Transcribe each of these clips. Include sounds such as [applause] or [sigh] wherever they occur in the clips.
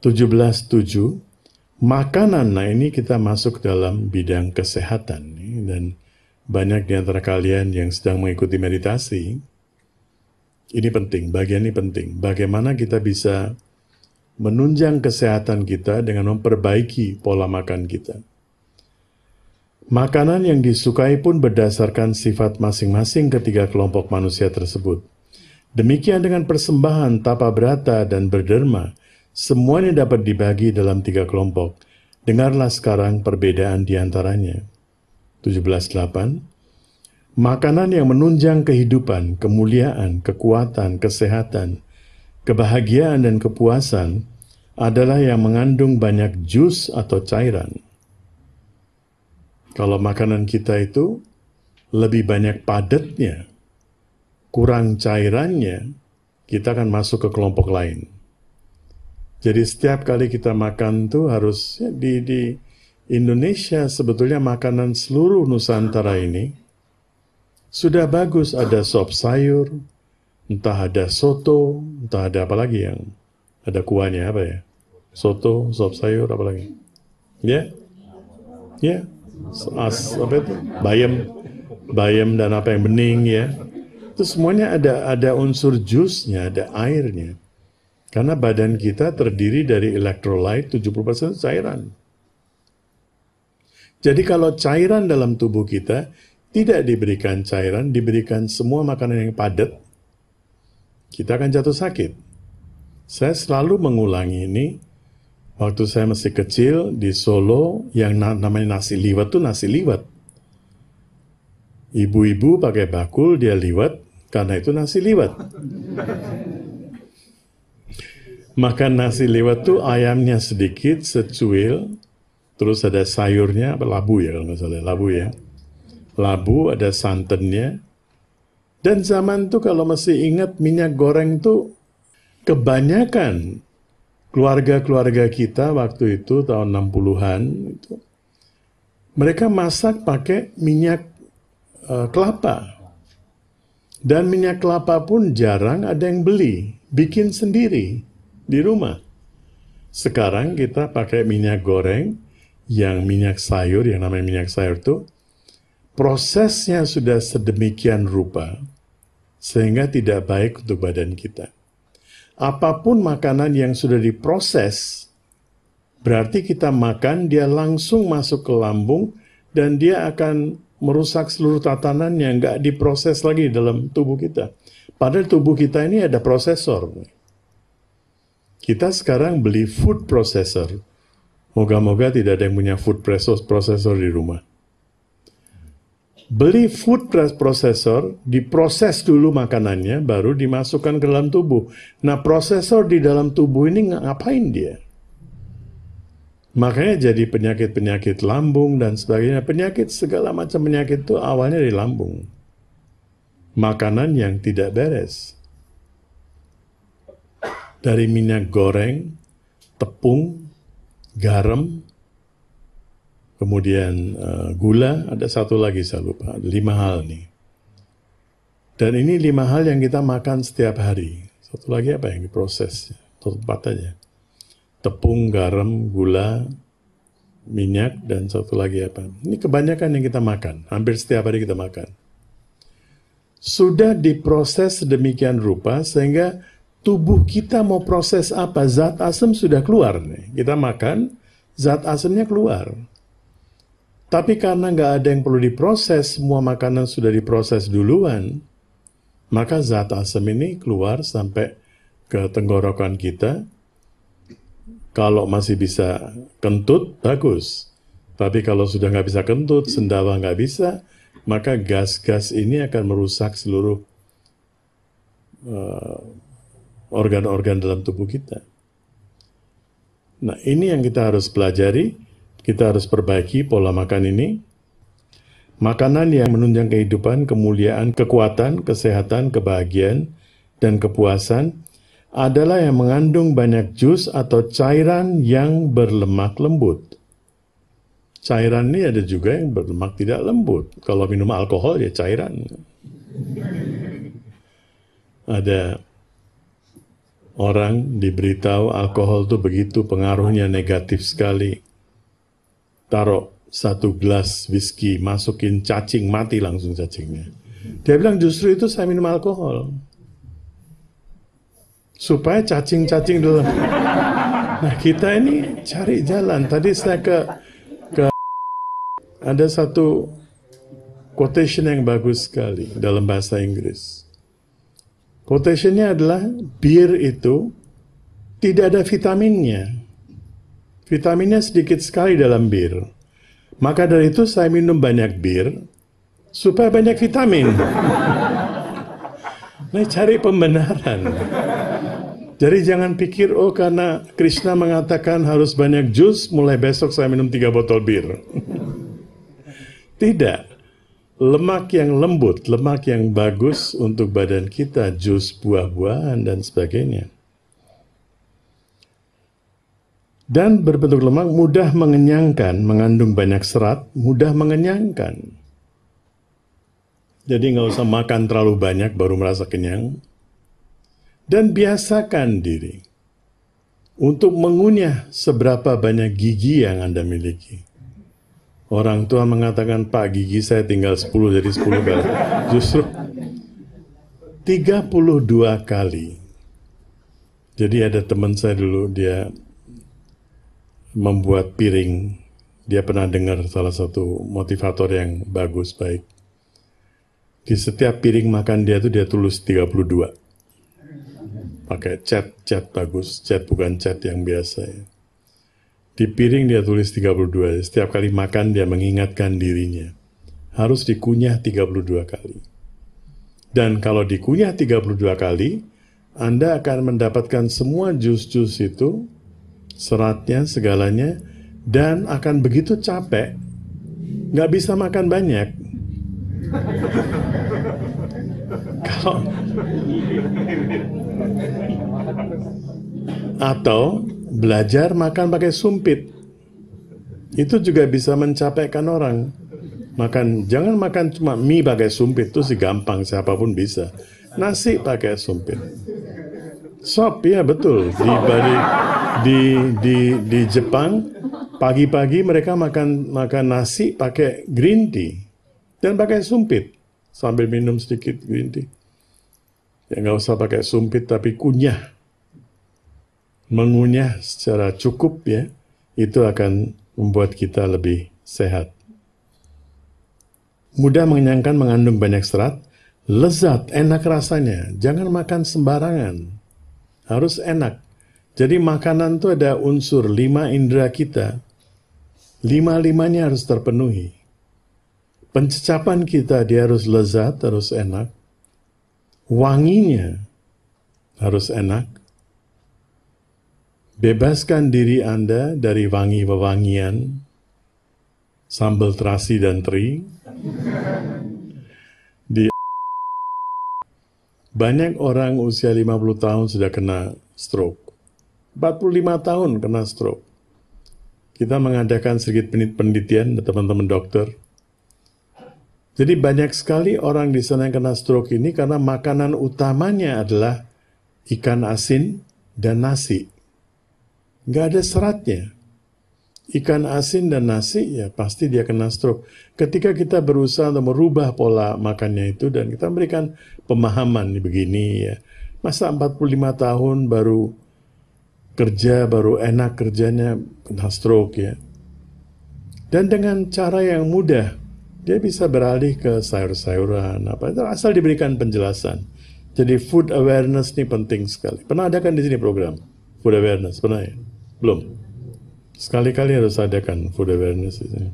17.7 makanan. Nah, ini kita masuk dalam bidang kesehatan dan banyak di antara kalian yang sedang mengikuti meditasi, ini penting, bagian ini penting. Bagaimana kita bisa menunjang kesehatan kita dengan memperbaiki pola makan kita. Makanan yang disukai pun berdasarkan sifat masing-masing ketiga kelompok manusia tersebut. Demikian dengan persembahan, tapa berata, dan berderma, semuanya dapat dibagi dalam tiga kelompok. Dengarlah sekarang perbedaan di antaranya. 17.8 Makanan yang menunjang kehidupan, kemuliaan, kekuatan, kesehatan, kebahagiaan dan kepuasan adalah yang mengandung banyak jus atau cairan. Kalau makanan kita itu lebih banyak padatnya, kurang cairannya, kita akan masuk ke kelompok lain. Jadi setiap kali kita makan tuh harus ya, di, di, Indonesia sebetulnya makanan seluruh Nusantara ini sudah bagus ada sop sayur, entah ada soto, entah ada apa lagi yang ada kuahnya apa ya? Soto, sop sayur apa lagi? Ya? Ya? As apa itu? Bayam, bayam dan apa yang bening ya. Itu semuanya ada ada unsur jusnya, ada airnya. Karena badan kita terdiri dari elektrolit 70% cairan. Jadi kalau cairan dalam tubuh kita tidak diberikan cairan, diberikan semua makanan yang padat, kita akan jatuh sakit. Saya selalu mengulangi ini. Waktu saya masih kecil di Solo, yang namanya nasi liwet tuh nasi liwet. Ibu-ibu pakai bakul, dia liwat karena itu nasi liwet. Makan nasi liwet tuh ayamnya sedikit, secuil, Terus ada sayurnya, labu ya kalau nggak salah, labu ya. Labu, ada santannya. Dan zaman tuh kalau masih ingat minyak goreng tuh kebanyakan keluarga-keluarga kita waktu itu tahun 60-an itu mereka masak pakai minyak e, kelapa. Dan minyak kelapa pun jarang ada yang beli, bikin sendiri di rumah. Sekarang kita pakai minyak goreng, yang minyak sayur, yang namanya minyak sayur itu prosesnya sudah sedemikian rupa sehingga tidak baik untuk badan kita. Apapun makanan yang sudah diproses, berarti kita makan dia langsung masuk ke lambung dan dia akan merusak seluruh tatanan yang nggak diproses lagi dalam tubuh kita. Padahal tubuh kita ini ada prosesor. Kita sekarang beli food processor, Moga-moga tidak ada yang punya food processor di rumah. Beli food processor, diproses dulu makanannya, baru dimasukkan ke dalam tubuh. Nah, prosesor di dalam tubuh ini ngapain dia? Makanya jadi penyakit-penyakit lambung dan sebagainya. Penyakit segala macam penyakit itu awalnya di lambung. Makanan yang tidak beres. Dari minyak goreng, tepung, garam, kemudian uh, gula, ada satu lagi saya lupa, lima hal nih. Dan ini lima hal yang kita makan setiap hari. Satu lagi apa yang diproses? tempat aja. Tepung, garam, gula, minyak, dan satu lagi apa? Ini kebanyakan yang kita makan. Hampir setiap hari kita makan. Sudah diproses demikian rupa sehingga tubuh kita mau proses apa, zat asam sudah keluar. Nih. Kita makan, zat asamnya keluar. Tapi karena nggak ada yang perlu diproses, semua makanan sudah diproses duluan, maka zat asam ini keluar sampai ke tenggorokan kita. Kalau masih bisa kentut, bagus. Tapi kalau sudah nggak bisa kentut, sendawa nggak bisa, maka gas-gas ini akan merusak seluruh uh, organ-organ dalam tubuh kita. Nah, ini yang kita harus pelajari, kita harus perbaiki pola makan ini. Makanan yang menunjang kehidupan, kemuliaan, kekuatan, kesehatan, kebahagiaan, dan kepuasan adalah yang mengandung banyak jus atau cairan yang berlemak lembut. Cairan ini ada juga yang berlemak tidak lembut. Kalau minum alkohol ya cairan. Ada Orang diberitahu alkohol itu begitu pengaruhnya negatif sekali. Taruh satu gelas whisky, masukin cacing, mati langsung cacingnya. Dia bilang justru itu saya minum alkohol. Supaya cacing-cacing dulu. Nah kita ini cari jalan. Tadi saya ke, ke ada satu quotation yang bagus sekali dalam bahasa Inggris. Quotationnya adalah bir itu tidak ada vitaminnya. Vitaminnya sedikit sekali dalam bir. Maka dari itu saya minum banyak bir supaya banyak vitamin. [laughs] Nah cari pembenaran. Jadi jangan pikir, oh karena Krishna mengatakan harus banyak jus, mulai besok saya minum tiga botol bir. [laughs] Tidak lemak yang lembut, lemak yang bagus untuk badan kita, jus buah-buahan dan sebagainya. Dan berbentuk lemak mudah mengenyangkan, mengandung banyak serat, mudah mengenyangkan. Jadi nggak usah makan terlalu banyak baru merasa kenyang. Dan biasakan diri untuk mengunyah seberapa banyak gigi yang Anda miliki. Orang tua mengatakan, Pak gigi saya tinggal 10 jadi 10 kali. Justru 32 kali. Jadi ada teman saya dulu, dia membuat piring. Dia pernah dengar salah satu motivator yang bagus, baik. Di setiap piring makan dia tuh dia tulis 32. Pakai cat, cat bagus, cat bukan cat yang biasa ya. Di piring dia tulis 32, setiap kali makan dia mengingatkan dirinya. Harus dikunyah 32 kali. Dan kalau dikunyah 32 kali, Anda akan mendapatkan semua jus-jus itu, seratnya, segalanya, dan akan begitu capek, nggak bisa makan banyak. [laughs] kalau atau belajar makan pakai sumpit itu juga bisa mencapaikan orang makan jangan makan cuma mie pakai sumpit itu sih gampang siapapun bisa nasi pakai sumpit sop ya betul di Bali di di di Jepang pagi-pagi mereka makan makan nasi pakai green tea dan pakai sumpit sambil minum sedikit green tea ya nggak usah pakai sumpit tapi kunyah mengunyah secara cukup ya, itu akan membuat kita lebih sehat. Mudah mengenyangkan mengandung banyak serat, lezat, enak rasanya. Jangan makan sembarangan. Harus enak. Jadi makanan itu ada unsur lima indera kita. Lima-limanya harus terpenuhi. Pencecapan kita dia harus lezat, harus enak. Wanginya harus enak Bebaskan diri Anda dari wangi-wewangian, sambal terasi dan teri. Di banyak orang usia 50 tahun sudah kena stroke. 45 tahun kena stroke. Kita mengadakan sedikit penelitian teman-teman dokter. Jadi banyak sekali orang di sana yang kena stroke ini karena makanan utamanya adalah ikan asin dan nasi nggak ada seratnya. Ikan asin dan nasi ya pasti dia kena stroke. Ketika kita berusaha untuk merubah pola makannya itu dan kita memberikan pemahaman begini ya. Masa 45 tahun baru kerja baru enak kerjanya kena stroke ya. Dan dengan cara yang mudah dia bisa beralih ke sayur-sayuran apa itu asal diberikan penjelasan. Jadi food awareness ini penting sekali. Pernah ada kan di sini program food awareness pernah ya? Belum. Sekali-kali harus adakan food awareness itu.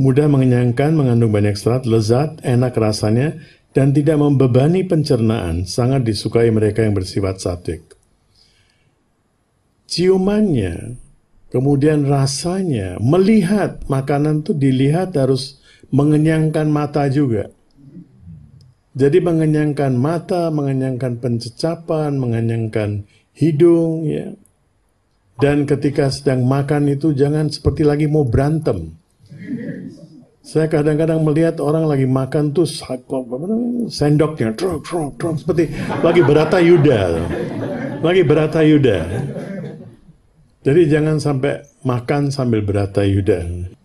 Mudah mengenyangkan, mengandung banyak serat, lezat, enak rasanya, dan tidak membebani pencernaan, sangat disukai mereka yang bersifat satik. Ciumannya, kemudian rasanya, melihat makanan itu dilihat harus mengenyangkan mata juga. Jadi mengenyangkan mata, mengenyangkan pencecapan, mengenyangkan hidung, ya, dan ketika sedang makan itu jangan seperti lagi mau berantem. Saya kadang-kadang melihat orang lagi makan tuh sendoknya truk truk truk seperti lagi berata yuda. Lagi berata yuda. Jadi jangan sampai makan sambil berata yuda.